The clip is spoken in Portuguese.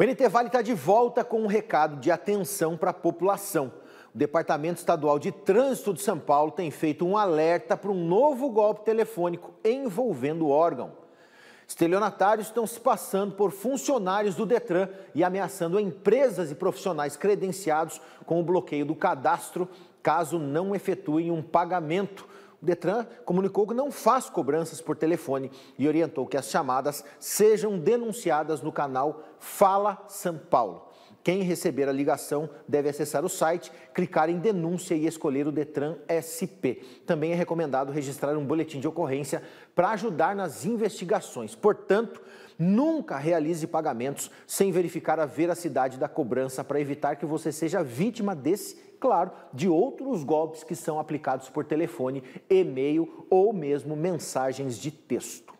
O NT Vale está de volta com um recado de atenção para a população. O Departamento Estadual de Trânsito de São Paulo tem feito um alerta para um novo golpe telefônico envolvendo o órgão. Estelionatários estão se passando por funcionários do Detran e ameaçando empresas e profissionais credenciados com o bloqueio do cadastro caso não efetuem um pagamento o Detran comunicou que não faz cobranças por telefone e orientou que as chamadas sejam denunciadas no canal Fala São Paulo. Quem receber a ligação deve acessar o site, clicar em denúncia e escolher o Detran SP. Também é recomendado registrar um boletim de ocorrência para ajudar nas investigações. Portanto, Nunca realize pagamentos sem verificar a veracidade da cobrança para evitar que você seja vítima desse, claro, de outros golpes que são aplicados por telefone, e-mail ou mesmo mensagens de texto.